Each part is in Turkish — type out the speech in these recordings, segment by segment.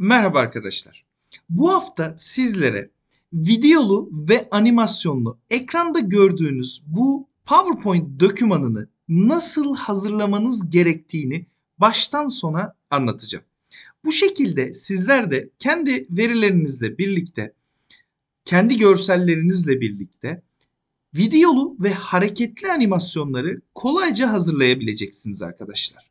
Merhaba arkadaşlar. Bu hafta sizlere videolu ve animasyonlu ekranda gördüğünüz bu PowerPoint dokümanını nasıl hazırlamanız gerektiğini baştan sona anlatacağım. Bu şekilde sizler de kendi verilerinizle birlikte, kendi görsellerinizle birlikte videolu ve hareketli animasyonları kolayca hazırlayabileceksiniz arkadaşlar.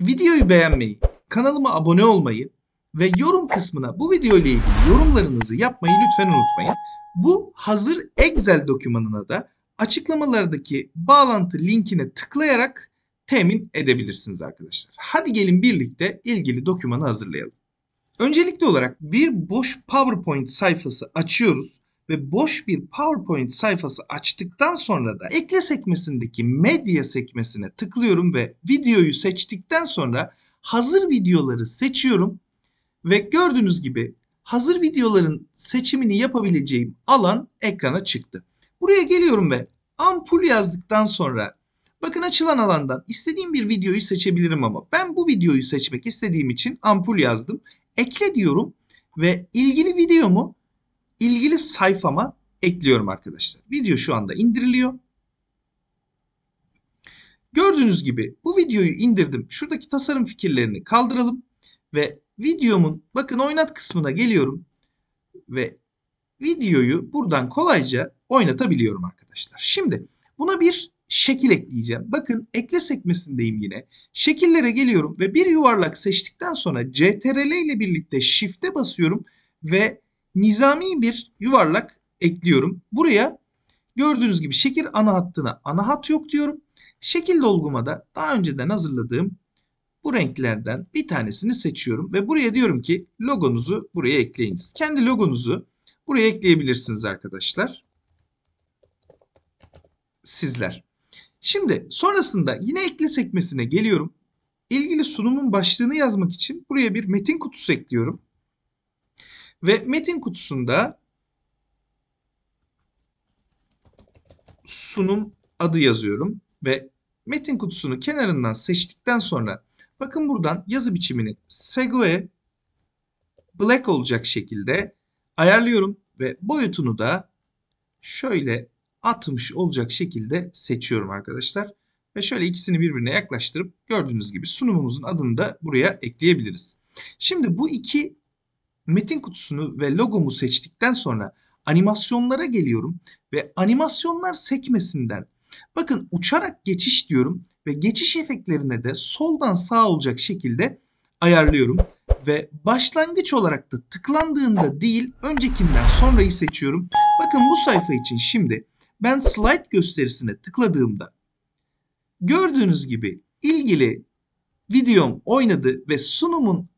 Videoyu beğenmeyi, kanalıma abone olmayı ve yorum kısmına bu video ile ilgili yorumlarınızı yapmayı lütfen unutmayın. Bu hazır Excel dokümanına da açıklamalardaki bağlantı linkine tıklayarak temin edebilirsiniz arkadaşlar. Hadi gelin birlikte ilgili dokümanı hazırlayalım. Öncelikli olarak bir boş PowerPoint sayfası açıyoruz ve boş bir PowerPoint sayfası açtıktan sonra da ekle sekmesindeki medya sekmesine tıklıyorum ve videoyu seçtikten sonra hazır videoları seçiyorum ve gördüğünüz gibi hazır videoların seçimini yapabileceğim alan ekrana çıktı. Buraya geliyorum ve ampul yazdıktan sonra bakın açılan alandan istediğim bir videoyu seçebilirim ama ben bu videoyu seçmek istediğim için ampul yazdım. Ekle diyorum ve ilgili videomu ilgili sayfama ekliyorum arkadaşlar. Video şu anda indiriliyor. Gördüğünüz gibi bu videoyu indirdim. Şuradaki tasarım fikirlerini kaldıralım. Ve videomun bakın oynat kısmına geliyorum. Ve videoyu buradan kolayca oynatabiliyorum arkadaşlar. Şimdi buna bir şekil ekleyeceğim. Bakın ekle sekmesindeyim yine. Şekillere geliyorum ve bir yuvarlak seçtikten sonra CTRL ile birlikte Shift'e basıyorum ve nizami bir yuvarlak ekliyorum. Buraya gördüğünüz gibi şekil ana hattına ana hat yok diyorum. Şekil dolguma da daha önceden hazırladığım bu renklerden bir tanesini seçiyorum ve buraya diyorum ki logonuzu buraya ekleyiniz. Kendi logonuzu buraya ekleyebilirsiniz arkadaşlar. Sizler. Şimdi sonrasında yine ekle sekmesine geliyorum. İlgili sunumun başlığını yazmak için buraya bir metin kutusu ekliyorum. Ve metin kutusunda sunum adı yazıyorum ve metin kutusunu kenarından seçtikten sonra Bakın buradan yazı biçimini Segue Black olacak şekilde ayarlıyorum ve boyutunu da şöyle 60 olacak şekilde seçiyorum arkadaşlar. Ve şöyle ikisini birbirine yaklaştırıp gördüğünüz gibi sunumumuzun adını da buraya ekleyebiliriz. Şimdi bu iki metin kutusunu ve logomu seçtikten sonra animasyonlara geliyorum ve animasyonlar sekmesinden Bakın uçarak geçiş diyorum ve geçiş efektlerine de soldan sağa olacak şekilde ayarlıyorum. Ve başlangıç olarak da tıklandığında değil öncekinden sonrayı seçiyorum. Bakın bu sayfa için şimdi ben slide gösterisine tıkladığımda gördüğünüz gibi ilgili videom oynadı ve sunumun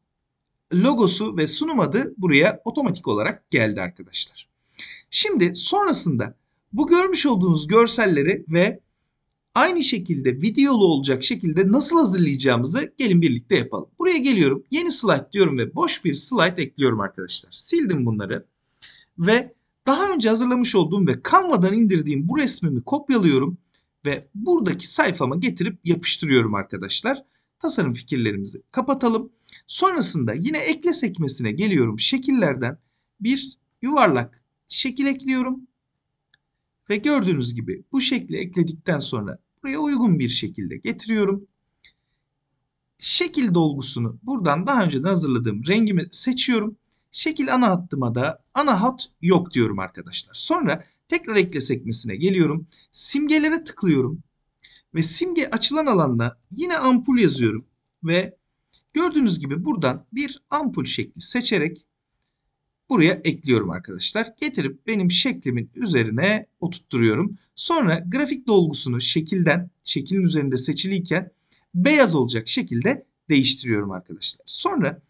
logosu ve sunum adı buraya otomatik olarak geldi arkadaşlar. Şimdi sonrasında bu görmüş olduğunuz görselleri ve aynı şekilde videolu olacak şekilde nasıl hazırlayacağımızı gelin birlikte yapalım. Buraya geliyorum. Yeni slide diyorum ve boş bir slide ekliyorum arkadaşlar. Sildim bunları ve daha önce hazırlamış olduğum ve Canva'dan indirdiğim bu resmimi kopyalıyorum ve buradaki sayfama getirip yapıştırıyorum arkadaşlar. Tasarım fikirlerimizi kapatalım. Sonrasında yine ekle sekmesine geliyorum. Şekillerden bir yuvarlak şekil ekliyorum ve gördüğünüz gibi bu şekli ekledikten sonra buraya uygun bir şekilde getiriyorum. Şekil dolgusunu buradan daha önce hazırladığım rengimi seçiyorum. Şekil ana hattıma da ana hat yok diyorum arkadaşlar. Sonra tekrar ekle sekmesine geliyorum. Simgelere tıklıyorum. Ve simge açılan alanda yine ampul yazıyorum. Ve gördüğünüz gibi buradan bir ampul şekli seçerek buraya ekliyorum arkadaşlar. Getirip benim şeklimin üzerine oturtturuyorum. Sonra grafik dolgusunu şekilden, şeklin üzerinde seçiliyken beyaz olacak şekilde değiştiriyorum arkadaşlar. Sonra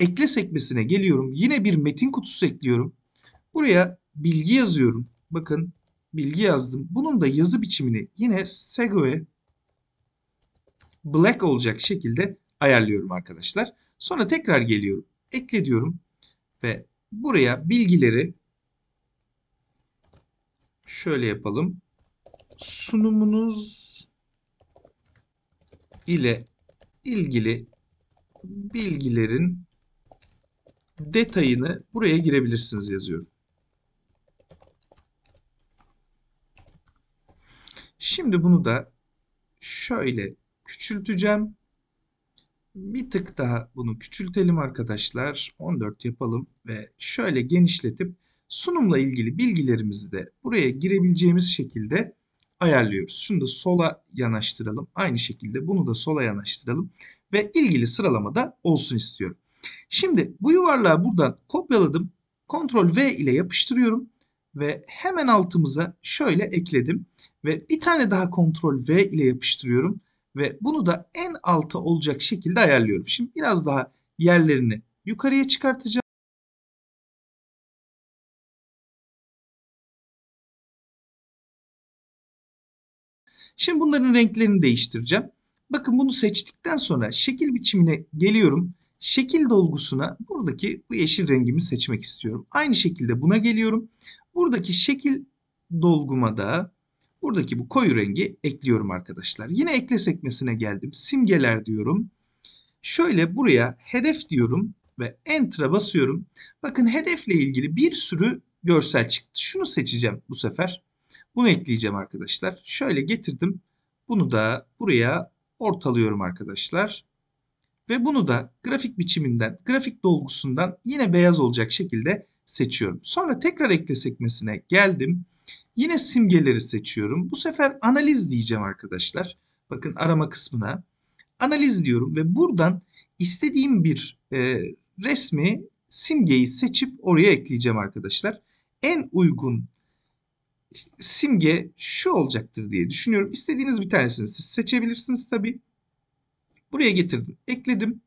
ekle sekmesine geliyorum. Yine bir metin kutusu ekliyorum. Buraya bilgi yazıyorum. Bakın bilgi yazdım. Bunun da yazı biçimini yine Segoe Black olacak şekilde ayarlıyorum arkadaşlar. Sonra tekrar geliyorum. Ekle diyorum ve buraya bilgileri şöyle yapalım. Sunumunuz ile ilgili bilgilerin detayını buraya girebilirsiniz yazıyorum. Şimdi bunu da şöyle küçülteceğim bir tık daha bunu küçültelim arkadaşlar. 14 yapalım ve şöyle genişletip sunumla ilgili bilgilerimizi de buraya girebileceğimiz şekilde ayarlıyoruz. Şunu da sola yanaştıralım. Aynı şekilde bunu da sola yanaştıralım ve ilgili sıralama da olsun istiyorum. Şimdi bu yuvarlağı buradan kopyaladım. Ctrl V ile yapıştırıyorum ve hemen altımıza şöyle ekledim ve bir tane daha Ctrl V ile yapıştırıyorum ve bunu da en alta olacak şekilde ayarlıyorum. Şimdi biraz daha yerlerini yukarıya çıkartacağım. Şimdi bunların renklerini değiştireceğim. Bakın bunu seçtikten sonra şekil biçimine geliyorum. Şekil dolgusuna buradaki bu yeşil rengimi seçmek istiyorum. Aynı şekilde buna geliyorum. Buradaki şekil dolguma da Buradaki bu koyu rengi ekliyorum arkadaşlar. Yine ekle sekmesine geldim. Simgeler diyorum. Şöyle buraya hedef diyorum ve enter'a basıyorum. Bakın hedefle ilgili bir sürü görsel çıktı. Şunu seçeceğim bu sefer. Bunu ekleyeceğim arkadaşlar. Şöyle getirdim. Bunu da buraya ortalıyorum arkadaşlar. Ve bunu da grafik biçiminden, grafik dolgusundan yine beyaz olacak şekilde seçiyorum. Sonra tekrar ekle sekmesine geldim. Yine simgeleri seçiyorum. Bu sefer analiz diyeceğim arkadaşlar. Bakın arama kısmına. Analiz diyorum ve buradan istediğim bir e, resmi simgeyi seçip oraya ekleyeceğim arkadaşlar. En uygun simge şu olacaktır diye düşünüyorum. İstediğiniz bir tanesini siz seçebilirsiniz tabi. Buraya getirdim, ekledim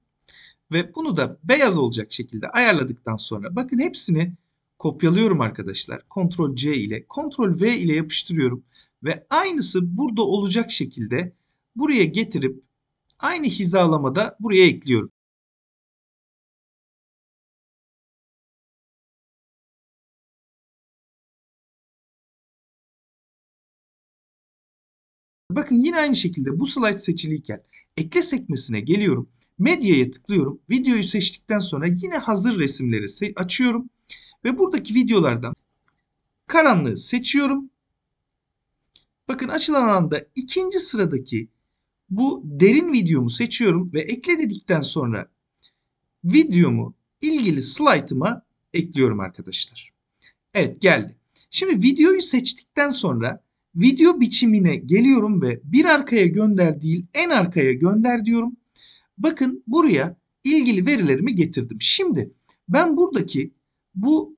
ve bunu da beyaz olacak şekilde ayarladıktan sonra bakın hepsini kopyalıyorum arkadaşlar. Ctrl C ile Ctrl V ile yapıştırıyorum ve aynısı burada olacak şekilde buraya getirip aynı hizalamada buraya ekliyorum. Bakın yine aynı şekilde bu slide seçiliyken ekle sekmesine geliyorum. Medyaya tıklıyorum. Videoyu seçtikten sonra yine hazır resimleri açıyorum ve buradaki videolardan karanlığı seçiyorum. Bakın açılan alanda ikinci sıradaki bu derin videomu seçiyorum ve ekle dedikten sonra videomu ilgili slaytıma ekliyorum arkadaşlar. Evet geldi. Şimdi videoyu seçtikten sonra video biçimine geliyorum ve bir arkaya gönder değil en arkaya gönder diyorum. Bakın buraya ilgili verilerimi getirdim. Şimdi ben buradaki bu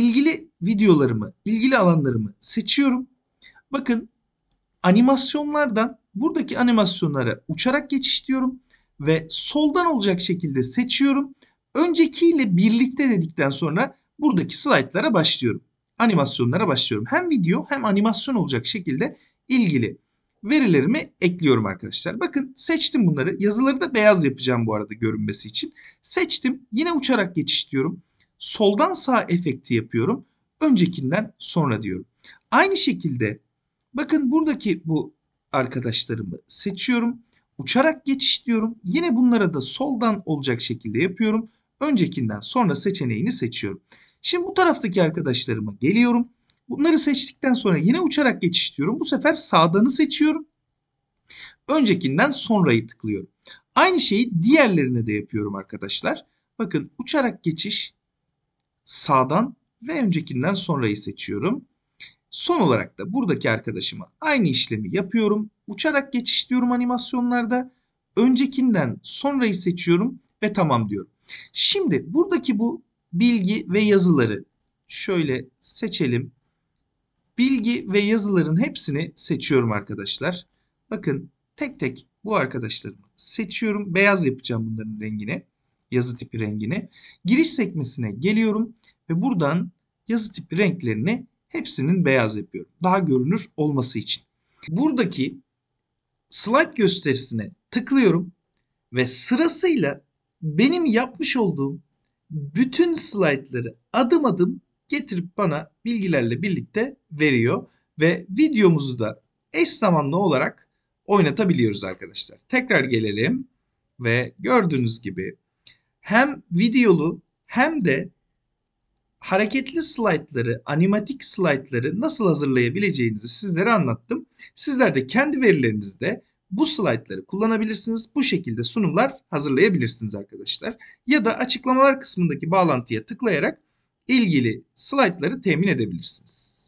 ilgili videolarımı, ilgili alanlarımı seçiyorum. Bakın animasyonlardan buradaki animasyonlara uçarak geçiş diyorum ve soldan olacak şekilde seçiyorum. Öncekiyle birlikte dedikten sonra buradaki slaytlara başlıyorum. Animasyonlara başlıyorum. Hem video hem animasyon olacak şekilde ilgili verilerimi ekliyorum arkadaşlar. Bakın seçtim bunları. Yazıları da beyaz yapacağım bu arada görünmesi için. Seçtim. Yine uçarak geçiş diyorum soldan sağ efekti yapıyorum. Öncekinden sonra diyorum. Aynı şekilde bakın buradaki bu arkadaşlarımı seçiyorum. Uçarak geçiş diyorum. Yine bunlara da soldan olacak şekilde yapıyorum. Öncekinden sonra seçeneğini seçiyorum. Şimdi bu taraftaki arkadaşlarıma geliyorum. Bunları seçtikten sonra yine uçarak geçiş diyorum. Bu sefer sağdanı seçiyorum. Öncekinden sonrayı tıklıyorum. Aynı şeyi diğerlerine de yapıyorum arkadaşlar. Bakın uçarak geçiş sağdan ve öncekinden sonrayı seçiyorum. Son olarak da buradaki arkadaşıma aynı işlemi yapıyorum. Uçarak geçiş diyorum animasyonlarda. Öncekinden sonrayı seçiyorum ve tamam diyorum. Şimdi buradaki bu bilgi ve yazıları şöyle seçelim. Bilgi ve yazıların hepsini seçiyorum arkadaşlar. Bakın tek tek bu arkadaşlarımı seçiyorum. Beyaz yapacağım bunların rengini yazı tipi rengini. Giriş sekmesine geliyorum ve buradan yazı tipi renklerini hepsinin beyaz yapıyorum. Daha görünür olması için. Buradaki slide gösterisine tıklıyorum ve sırasıyla benim yapmış olduğum bütün slaytları adım adım getirip bana bilgilerle birlikte veriyor ve videomuzu da eş zamanlı olarak oynatabiliyoruz arkadaşlar. Tekrar gelelim ve gördüğünüz gibi hem videolu hem de hareketli slaytları, animatik slaytları nasıl hazırlayabileceğinizi sizlere anlattım. Sizler de kendi verilerinizde bu slaytları kullanabilirsiniz. Bu şekilde sunumlar hazırlayabilirsiniz arkadaşlar. Ya da açıklamalar kısmındaki bağlantıya tıklayarak ilgili slaytları temin edebilirsiniz.